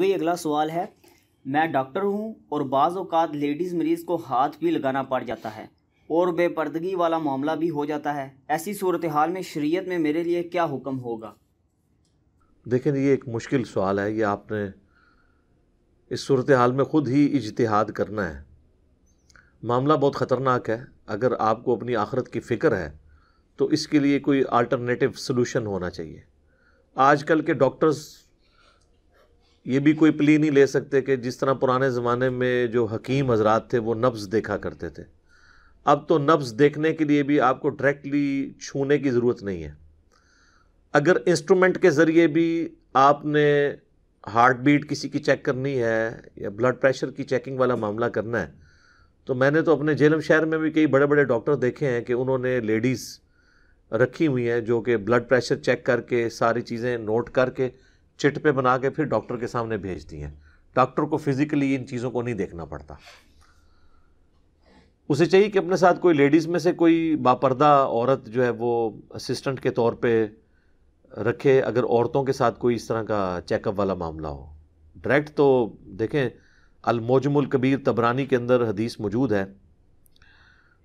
तो ये अगला सवाल है मैं डॉक्टर हूँ और बाज़ अवत लेडीज़ मरीज़ को हाथ भी लगाना पड़ जाता है और बेपर्दगी वाला मामला भी हो जाता है ऐसी सूरत हाल में शरीयत में मेरे लिए क्या हुक्म होगा देखें ये एक मुश्किल सवाल है ये आपने इस सूरत हाल में ख़ुद ही इजतहाद करना है मामला बहुत ख़तरनाक है अगर आपको अपनी आखरत की फ़िक्र है तो इसके लिए कोई अल्टरनेटिव सोलूशन होना चाहिए आजकल के डॉक्टर्स ये भी कोई प्ली नहीं ले सकते कि जिस तरह पुराने ज़माने में जो हकीम हजरात थे वो नब्स देखा करते थे अब तो नब्स देखने के लिए भी आपको डायरेक्टली छूने की ज़रूरत नहीं है अगर इंस्ट्रूमेंट के ज़रिए भी आपने हार्ट बीट किसी की चेक करनी है या ब्लड प्रेशर की चेकिंग वाला मामला करना है तो मैंने तो अपने जेलम शहर में भी कई बड़े बड़े डॉक्टर देखे हैं कि उन्होंने लेडीज़ रखी हुई हैं जो कि ब्लड प्रेशर चेक करके सारी चीज़ें नोट करके चिट पे बना के फिर डॉक्टर के सामने भेज हैं डॉक्टर को फिजिकली इन चीज़ों को नहीं देखना पड़ता उसे चाहिए कि अपने साथ कोई लेडीज़ में से कोई बापरदा औरत जो है वो असिस्टेंट के तौर पे रखे अगर औरतों के साथ कोई इस तरह का चेकअप वाला मामला हो डायरेक्ट तो देखें अलमोजमुल कबीर तबरानी के अंदर हदीस मौजूद है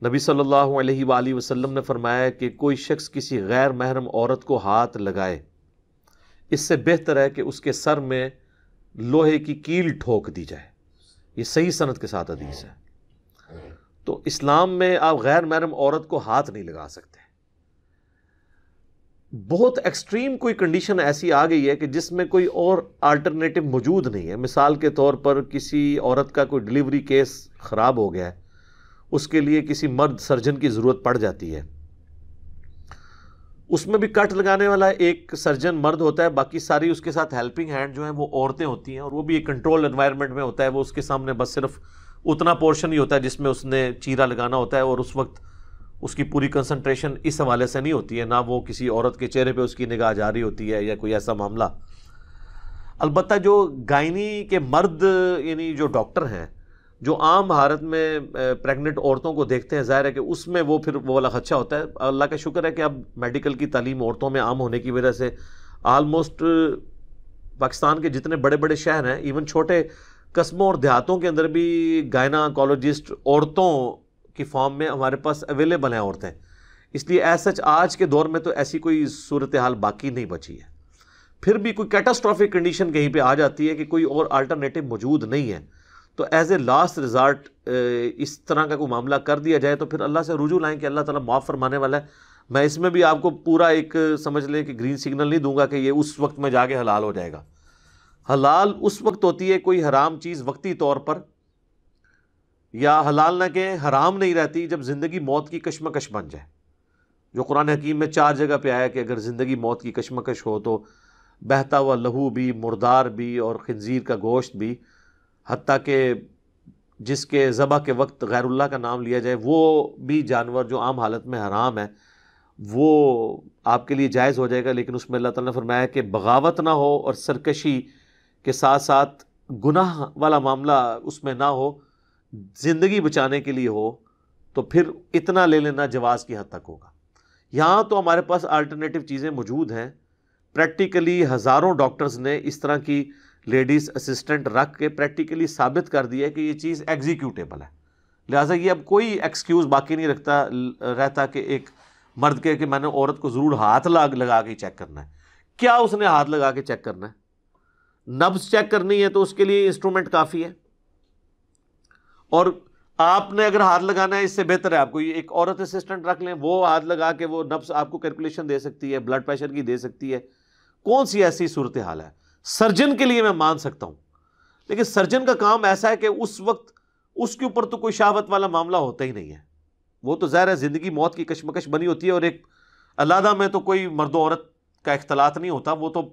नबी सल्लल्लाहु अलैहि वसल्लम ने फरमाया कि कोई शख्स किसी गैर महरम औरत को हाथ लगाए इससे बेहतर है कि उसके सर में लोहे की कील ठोक दी जाए ये सही सनत के साथ अदीस है तो इस्लाम में आप गैर महरम औरत को हाथ नहीं लगा सकते बहुत एक्सट्रीम कोई कंडीशन ऐसी आ गई है कि जिसमें कोई और आल्टरनेटिव मौजूद नहीं है मिसाल के तौर पर किसी औरत का कोई डिलीवरी केस ख़राब हो गया है उसके लिए किसी मर्द सर्जन की ज़रूरत पड़ जाती है उसमें भी कट लगाने वाला एक सर्जन मर्द होता है बाकी सारी उसके साथ हेल्पिंग हैंड जो है वो औरतें होती हैं और वो भी एक कंट्रोल एनवायरनमेंट में होता है वो उसके सामने बस सिर्फ उतना पोर्शन ही होता है जिसमें उसने चीरा लगाना होता है और उस वक्त उसकी पूरी कंसंट्रेशन इस हवाले से नहीं होती है ना वो किसी औरत के चेहरे पे उसकी निगाह जा रही होती है या कोई ऐसा मामला अलबत् जो गायनी के मर्द यानी जो डॉक्टर हैं जो आम भारत में प्रेग्नेंट औरतों को देखते हैं जाहिर है कि उसमें वो फिर वो वाला खदशा होता है अल्लाह का शुक्र है कि अब मेडिकल की तालीम औरतों में आम होने की वजह से आलमोस्ट पाकिस्तान के जितने बड़े बड़े शहर हैं इवन छोटे कस्बों और देहातों के अंदर भी गायनाकोलॉजिस्ट औरतों की फॉर्म में हमारे पास अवेलेबल हैं औरतें इसलिए एज सच आज के दौर में तो ऐसी कोई सूरत हाल बाकी नहीं बची है फिर भी कोई कैटास्ट्रॉफिक कंडीशन कहीं पे आ जाती है कि कोई और अल्टरनेटिव मौजूद नहीं है तो एज ए लास्ट रिज़ार्ट इस तरह का कोई मामला कर दिया जाए तो फिर अल्लाह से रुजू लाएँ कि अल्लाह ताला माफ़ फरमाने वाला है मैं इसमें भी आपको पूरा एक uh, समझ लें कि ग्रीन सिग्नल नहीं दूंगा कि ये उस वक्त में जाके हलाल हो जाएगा हलाल उस वक्त होती है कोई हराम चीज़ वक्ती तौर पर या हलाल ना कहें हराम नहीं रहती जब ज़िंदगी मौत की कशमकश बन जाए जो कुरान हकीम में चार जगह पर आया कि अगर ज़िंदगी मौत की कशमकश हो तो बहता हुआ लहू भी मुर्दार भी और खंजीर का गोश्त भी हती के जिसके ज़बह के वक्त गैरुल्ला का नाम लिया जाए वो भी जानवर जो आम हालत में हराम है वो आपके लिए जायज़ हो जाएगा लेकिन उसमें अल्लाह ताला ने फरमाया कि बगावत ना हो और सरकशी के साथ साथ गुनाह वाला मामला उसमें ना हो ज़िंदगी बचाने के लिए हो तो फिर इतना ले लेना जवाज़ की हद तक होगा यहाँ तो हमारे पास आल्टरनेटिव चीज़ें मौजूद हैं प्रैक्टिकली हज़ारों डॉक्टर्स ने इस तरह की लेडीज़ असिस्टेंट रख के प्रैक्टिकली साबित कर दिया कि ये चीज़ एग्जीक्यूटेबल है लिहाजा ये अब कोई एक्सक्यूज़ बाकी नहीं रखता रहता कि एक मर्द के कि मैंने औरत को ज़रूर हाथ लाग लगा के चेक करना है क्या उसने हाथ लगा के चेक करना है नब्स चेक करनी है तो उसके लिए इंस्ट्रूमेंट काफ़ी है और आपने अगर हाथ लगाना है इससे बेहतर है आपको ये एक औरत असिस्टेंट रख लें वो हाथ लगा के वो नब्स आपको कैलकुलेशन दे सकती है ब्लड प्रेशर की दे सकती है कौन सी ऐसी सूरत हाल है सर्जन के लिए मैं मान सकता हूं लेकिन सर्जन का काम ऐसा है कि उस वक्त उसके ऊपर तो कोई शहावत वाला मामला होता ही नहीं है वो तो ज़ाहिर है ज़िंदगी मौत की कशमकश बनी होती है और एक अलादा में तो कोई मर्द औरत का इख्तलात नहीं होता वो तो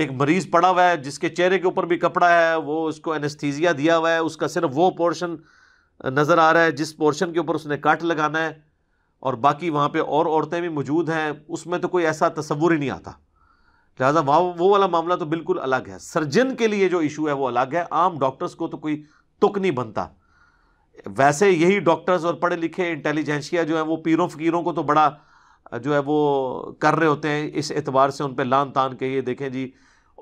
एक मरीज़ पड़ा हुआ है जिसके चेहरे के ऊपर भी कपड़ा है वो उसको एनेस्थीजिया दिया हुआ है उसका सिर्फ वो पोर्शन नज़र आ रहा है जिस पोर्शन के ऊपर उसने काट लगाना है और बाकी वहाँ पर और औरतें भी मौजूद हैं उसमें तो कोई ऐसा तस्वुर ही नहीं आता लिहाजा वहाँ वो वाला मामला तो बिल्कुल अलग है सर्जन के लिए जो इशू है वो अलग है आम डॉक्टर्स को तो कोई तुक नहीं बनता वैसे यही डॉक्टर्स और पढ़े लिखे इंटेलिजेंशिया जो है वो पीरों फकीरों को तो बड़ा जो है वो कर रहे होते हैं इस एतबार से उन पर लान तान के ये देखें जी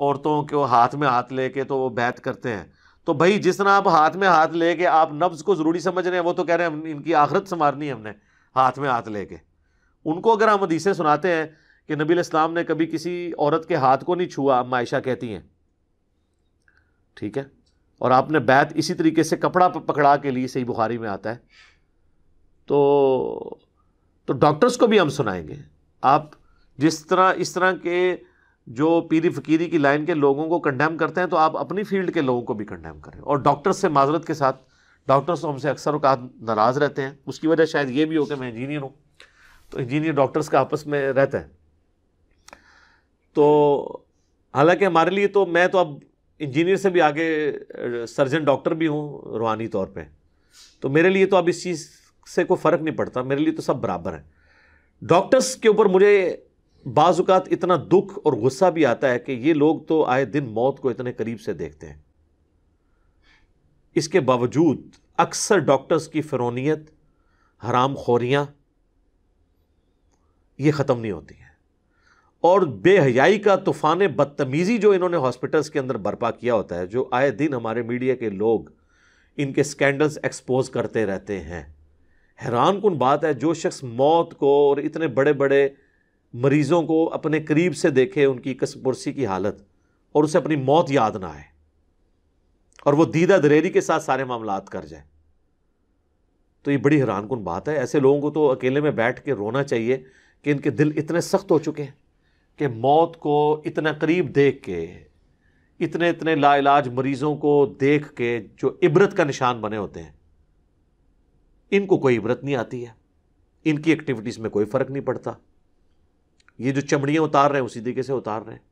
औरतों को हाथ में हाथ लेके तो वो बैत करते हैं तो भाई जिस तरह आप हाथ में हाथ लेके आप नब्ज़ को ज़रूरी समझ रहे हैं वो तो कह रहे हैं इनकी आखरत संवारनी है हमने हाथ में हाथ लेके उनको अगर हम हदीसें सुनाते हैं कि नबी इस्लाम ने कभी किसी औरत के हाथ को नहीं छुआ मायशा कहती हैं ठीक है और आपने बैत इसी तरीके से कपड़ा पकड़ा के लिए सही बुखारी में आता है तो तो डॉक्टर्स को भी हम सुनाएंगे आप जिस तरह इस तरह के जो पीरी फकीरी की लाइन के लोगों को कंडेम करते हैं तो आप अपनी फील्ड के लोगों को भी कंडेम करें और डॉक्टर्स से माजरत के साथ डॉक्टर्स तो हमसे अक्सर अवकात नाराज़ रहते हैं उसकी वजह शायद ये भी हो कि मैं इंजीनियर हूँ तो इंजीनियर डॉक्टर्स का आपस में रहता है तो हालांकि हमारे लिए तो मैं तो अब इंजीनियर से भी आगे सर्जन डॉक्टर भी हूँ रूहानी तौर पर तो मेरे लिए तो अब इस चीज़ से कोई फ़र्क नहीं पड़ता मेरे लिए तो सब बराबर है डॉक्टर्स के ऊपर मुझे बाज़ात इतना दुख और गुस्सा भी आता है कि ये लोग तो आए दिन मौत को इतने करीब से देखते हैं इसके बावजूद अक्सर डॉक्टर्स की फिरौनीत हराम खोरियाँ ये ख़त्म नहीं होती हैं और बेहयाई का तूफान बदतमीज़ी जो इन्होंने हॉस्पिटल्स के अंदर बर्पा किया होता है जो आए दिन हमारे मीडिया के लोग इनके स्कैंडल्स एक्सपोज करते रहते हैं हैरान कन बात है जो शख्स मौत को और इतने बड़े बड़े मरीज़ों को अपने करीब से देखे उनकी कसपुरसी की हालत और उसे अपनी मौत याद ना आए और वो दीदा दरेरी के साथ सारे मामला कर जाए तो ये बड़ी हैरान कन बात है ऐसे लोगों को तो अकेले में बैठ के रोना चाहिए कि इनके दिल इतने सख्त हो चुके हैं कि मौत को इतना करीब देख के इतने इतने लाइलाज मरीजों को देख के जो इबरत का निशान बने होते हैं इनको कोई इबरत नहीं आती है इनकी एक्टिविटीज़ में कोई फ़र्क नहीं पड़ता ये जो चमड़ियाँ उतार रहे हैं उसी तरीके से उतार रहे हैं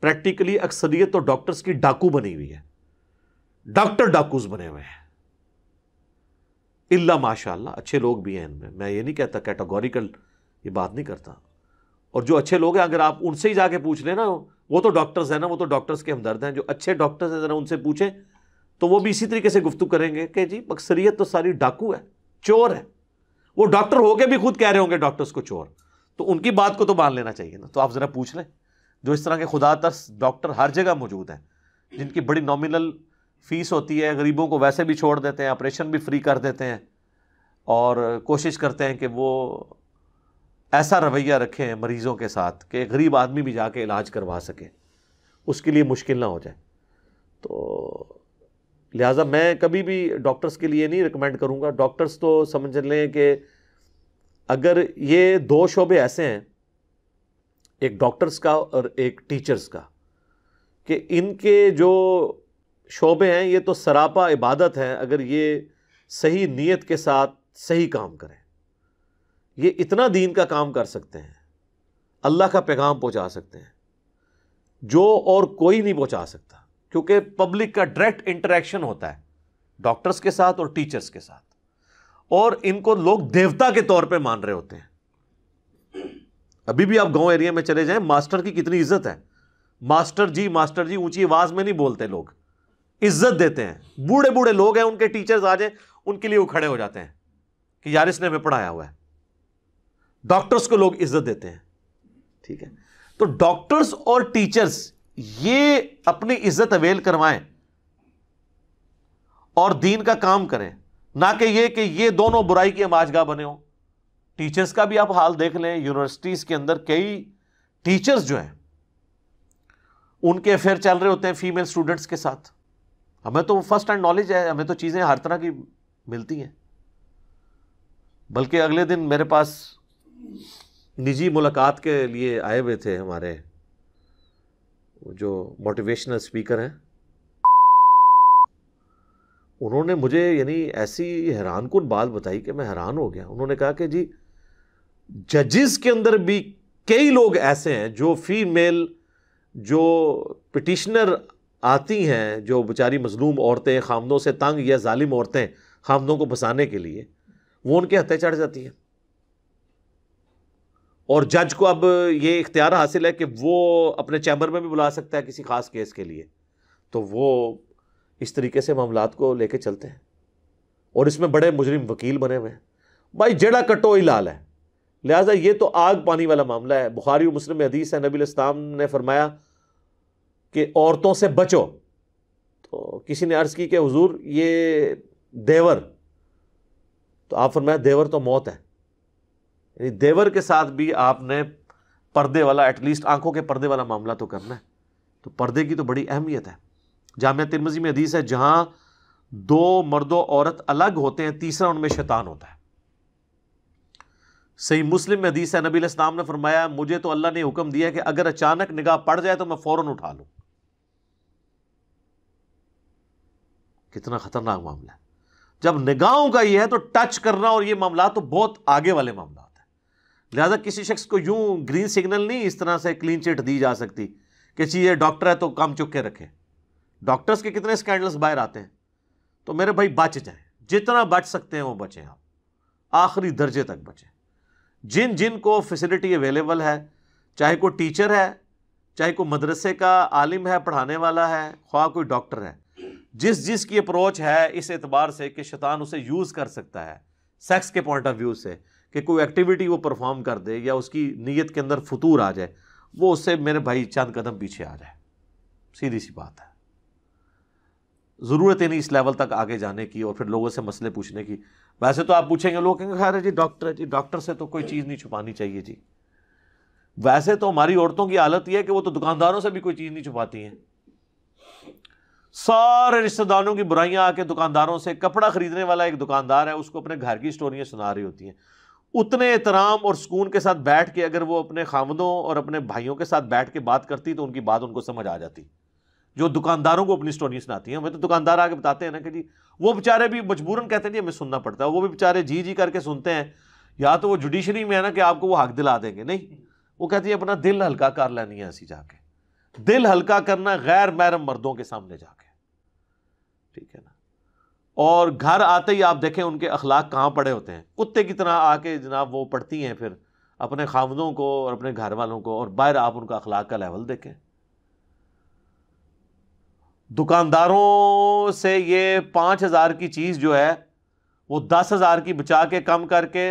प्रैक्टिकली अक्सरियत तो डॉक्टर्स की डाकू बनी हुई है डॉक्टर डाकूज बने हुए हैं इल्ला माशाल्लाह अच्छे लोग भी हैं इनमें मैं ये नहीं कहता कैटागोरिकल ये बात नहीं करता और जो अच्छे लोग हैं अगर आप उनसे ही जाके पूछ लेना वो तो डॉक्टर्स हैं ना वो तो डॉक्टर्स के हमदर्द हैं जो अच्छे डॉक्टर्स हैं ज़रा उनसे पूछें तो वो भी इसी तरीके से गुफ्तु करेंगे कि जी अक्सरियत तो सारी डाकू है चोर है वो डॉक्टर होके भी खुद कह रहे होंगे डॉक्टर्स को चोर तो उनकी बात को तो मान लेना चाहिए ना तो आप ज़रा पूछ लें जो इस तरह के खुदा तरस डॉक्टर हर जगह मौजूद हैं जिनकी बड़ी नॉमिनल फ़ीस होती है गरीबों को वैसे भी छोड़ देते हैं ऑपरेशन भी फ्री कर देते हैं और कोशिश करते हैं कि वो ऐसा रवैया रखें मरीज़ों के साथ कि गरीब आदमी भी जाके इलाज करवा सके उसके लिए मुश्किल ना हो जाए तो लिहाजा मैं कभी भी डॉक्टर्स के लिए नहीं रिकमेंड करूँगा डॉक्टर्स तो समझ लें कि अगर ये दो शोबे ऐसे हैं एक डॉक्टर्स का और एक टीचर्स का कि इनके जो शोबे हैं ये तो सरापा इबादत हैं अगर ये सही नीयत के साथ सही काम करें ये इतना दीन का काम कर सकते हैं अल्लाह का पैगाम पहुंचा सकते हैं जो और कोई नहीं पहुंचा सकता क्योंकि पब्लिक का डायरेक्ट इंटरेक्शन होता है डॉक्टर्स के साथ और टीचर्स के साथ और इनको लोग देवता के तौर पे मान रहे होते हैं अभी भी आप गांव एरिया में चले जाएं मास्टर की कितनी इज्जत है मास्टर जी मास्टर जी ऊंची आवाज में नहीं बोलते लोग इज्जत देते हैं बूढ़े बूढ़े लोग हैं उनके टीचर्स आ जाए उनके लिए वो खड़े हो जाते हैं कि यार इसने हमें पढ़ाया हुआ है डॉक्टर्स को लोग इज्जत देते हैं ठीक है तो डॉक्टर्स और टीचर्स ये अपनी इज्जत अवेल करवाएं और दीन का काम करें ना कि ये कि ये दोनों बुराई की अमाजगा बने हो टीचर्स का भी आप हाल देख लें यूनिवर्सिटीज के अंदर कई टीचर्स जो हैं उनके अफेयर चल रहे होते हैं फीमेल स्टूडेंट्स के साथ हमें तो फर्स्ट हैंड नॉलेज है हमें तो चीज़ें हर तरह की मिलती हैं बल्कि अगले दिन मेरे पास निजी मुलाकात के लिए आए हुए थे हमारे जो मोटिवेशनल स्पीकर हैं उन्होंने मुझे यानी ऐसी हैरान कन बात बताई कि मैं हैरान हो गया उन्होंने कहा कि जी जजेस के अंदर भी कई लोग ऐसे हैं जो फीमेल जो पिटिशनर आती हैं जो बेचारी मजलूम औरतें खामदों से तंग या जालिम औरतें खामदों को बसाने के लिए वो उनके हत्या चढ़ जाती हैं और जज को अब ये इख्तियार हासिल है कि वो अपने चैम्बर में भी बुला सकता है किसी खास केस के लिए तो वो इस तरीके से मामला को लेकर चलते हैं और इसमें बड़े मुजरिम वकील बने हुए हैं भाई जड़ा कटो ही लाल है लिहाजा ये तो आग पानी वाला मामला है बुखारी मुस्लिम हदीस है नबी इस्लाम ने फरमाया कि औरतों से बचो तो किसी ने अर्ज़ की कि हज़ूर ये देवर तो आप फरमाया देवर तो मौत है देवर के साथ भी आपने पर्दे वाला एटलीस्ट आंखों के पर्दे वाला मामला तो करना है तो पर्दे की तो बड़ी अहमियत है जाम तिरमजी में हदीस है जहां दो मर्दों औरत अलग होते हैं तीसरा उनमें शैतान होता है सही मुस्लिम में हदीस है नबी इस्लाम ने फरमाया मुझे तो अल्लाह ने हुक्म दिया कि अगर अचानक निगाह पड़ जाए तो मैं फ़ौरन उठा लू कितना ख़तरनाक मामला है जब निगाहों का यह है तो टच करना और ये मामला तो बहुत आगे वाले मामला लिहाजा किसी शख्स को यूं ग्रीन सिग्नल नहीं इस तरह से क्लीन चिट दी जा सकती कि जी ये डॉक्टर है तो काम चुप के रखे डॉक्टर्स के कितने स्कैंडल्स बाहर आते हैं तो मेरे भाई बच जाए जितना बच सकते हैं वो बचें आप आखिरी दर्जे तक बचें जिन जिन को फैसिलिटी अवेलेबल है चाहे कोई टीचर है चाहे कोई मदरसे का आलिम है पढ़ाने वाला है ख्वा कोई डॉक्टर है जिस जिस की अप्रोच है इस एतबार से कि शैतान उसे यूज़ कर सकता है सेक्स के पॉइंट ऑफ व्यू से कि कोई एक्टिविटी वो परफॉर्म कर दे या उसकी नीयत के अंदर फतूर आ जाए वो उससे मेरे भाई चंद कदम पीछे आ जाए सीधी सी बात है ज़रूरत ही नहीं इस लेवल तक आगे जाने की और फिर लोगों से मसले पूछने की वैसे तो आप पूछेंगे लोग कहेंगे खैर जी डॉक्टर जी डॉक्टर से तो कोई चीज़ नहीं छुपानी चाहिए जी वैसे तो हमारी औरतों की हालत यह है कि वो तो दुकानदारों से भी कोई चीज़ नहीं छुपाती हैं सारे रिश्तेदारों की बुराइयां आके दुकानदारों से कपड़ा खरीदने वाला एक दुकानदार है उसको अपने घर की स्टोरियां सुना रही होती हैं उतने एहतराम और सुकून के साथ बैठ के अगर वो अपने खामदों और अपने भाइयों के साथ बैठ के बात करती तो उनकी बात उनको समझ आ जाती जो दुकानदारों को अपनी स्टोरी सुनाती हैं वह तो दुकानदार आगे बताते हैं ना कि जी वो बेचारे भी मजबूरन कहते हैं जी हमें सुनना पड़ता है वो भी बेचारे जी जी करके सुनते हैं या तो वो जुडिशरी में है ना कि आपको वो हक दिला देंगे नहीं वो कहती है अपना दिल हल्का कर लेनी है ऐसी जाके दिल हल्का करना गैर मैरम मर्दों के सामने जाके ठीक है ना और घर आते ही आप देखें उनके अखलाक कहाँ पड़े होते हैं कुत्ते की तरह आके जनाब वो पढ़ती हैं फिर अपने खामदों को और अपने घर वालों को और बाहर आप उनका अखलाक का लेवल देखें दुकानदारों से ये पाँच हज़ार की चीज़ जो है वो दस हज़ार की बचा के कम करके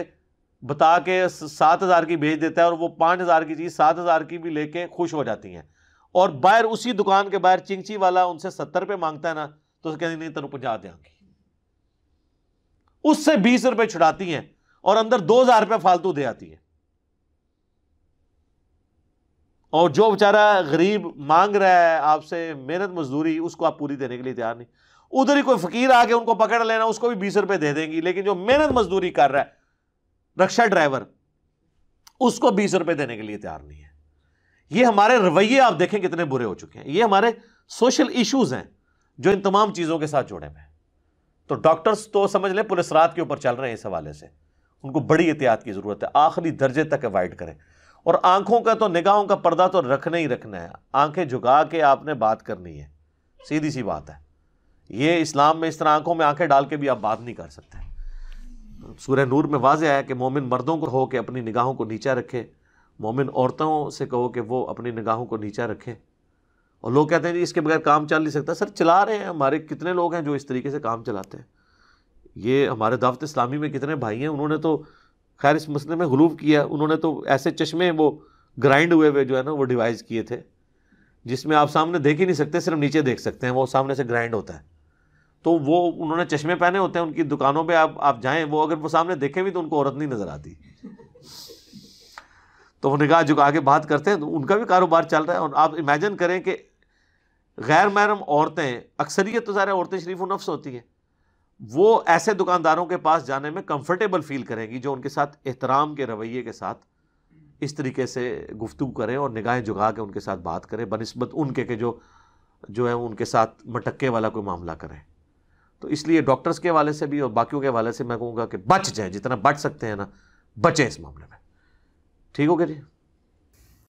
बता के सात हज़ार की भेज देता है और वो पाँच हज़ार की चीज़ सात हज़ार की भी लेके खुश हो जाती हैं और बाहर उसी दुकान के बाहर चिंची वाला उनसे सत्तर पे मांगता है ना तो कहते नहीं तेन पचास देंगे उससे बीस रुपए छुड़ाती हैं और अंदर दो हजार रुपये फालतू दे आती है और जो बेचारा गरीब मांग रहा है आपसे मेहनत मजदूरी उसको आप पूरी देने के लिए तैयार नहीं उधर ही कोई फकीर आके उनको पकड़ लेना उसको भी बीस रुपए दे देंगी लेकिन जो मेहनत मजदूरी कर रहा है रक्षा ड्राइवर उसको बीस रुपए देने के लिए तैयार नहीं है ये हमारे रवैये आप देखें कितने बुरे हो चुके हैं ये हमारे सोशल इश्यूज हैं जो इन तमाम चीज़ों के साथ जुड़े हुए हैं तो डॉक्टर्स तो समझ लें पुलिस रात के ऊपर चल रहे हैं इस हवाले से उनको बड़ी एहतियात की ज़रूरत है आखिरी दर्जे तक अवॉइड करें और आंखों का तो निगाहों का पर्दा तो रखना ही रखना है आंखें झुका के आपने बात करनी है सीधी सी बात है ये इस्लाम में इस तरह आंखों में आंखें डाल के भी आप बात नहीं कर सकते सूर्य नूर में वाज आया कि मोमिन मर्दों को हो कि अपनी निगाहों को नीचा रखे मोमिन औरतों से कहो कि वो अपनी निगाहों को नीचा रखें और लोग कहते हैं जी इसके बगैर काम चल नहीं सकता सर चला रहे हैं हमारे कितने लोग हैं जो इस तरीके से काम चलाते हैं ये हमारे दावत इस्लामी में कितने भाई हैं उन्होंने तो खैर इस मसले में गलूब किया उन्होंने तो ऐसे चश्मे वो ग्राइंड हुए हुए जो है ना वो डिवाइस किए थे जिसमें आप सामने देख ही नहीं सकते सिर्फ नीचे देख सकते हैं वो सामने से ग्राइंड होता है तो वो उन्होंने चश्मे पहने होते हैं उनकी दुकानों पे आप आप जाएं वो अगर वो सामने देखें भी तो उनको औरत नहीं नज़र आती तो वो निगाह जो के बात करते हैं तो उनका भी कारोबार चल रहा है और आप इमेजिन करें कि गैर महरम औरतें अक्सरियत तो सारे औरतें शरीफ नफ्स होती हैं वो ऐसे दुकानदारों के पास जाने में कंफर्टेबल फील करेंगी जो उनके साथ एहतराम के रवैये के साथ इस तरीके से गुफ्तु करें और निगाहें जुगा के उनके साथ बात करें बनस्बत उनके के जो जो है उनके साथ मटक्के वाला कोई मामला करें तो इसलिए डॉक्टर्स के वाले से भी और बाकियों के हवाले से मैं कहूँगा कि बच जाए जितना बच सकते हैं ना बचें इस मामले में ठीक हो गया जी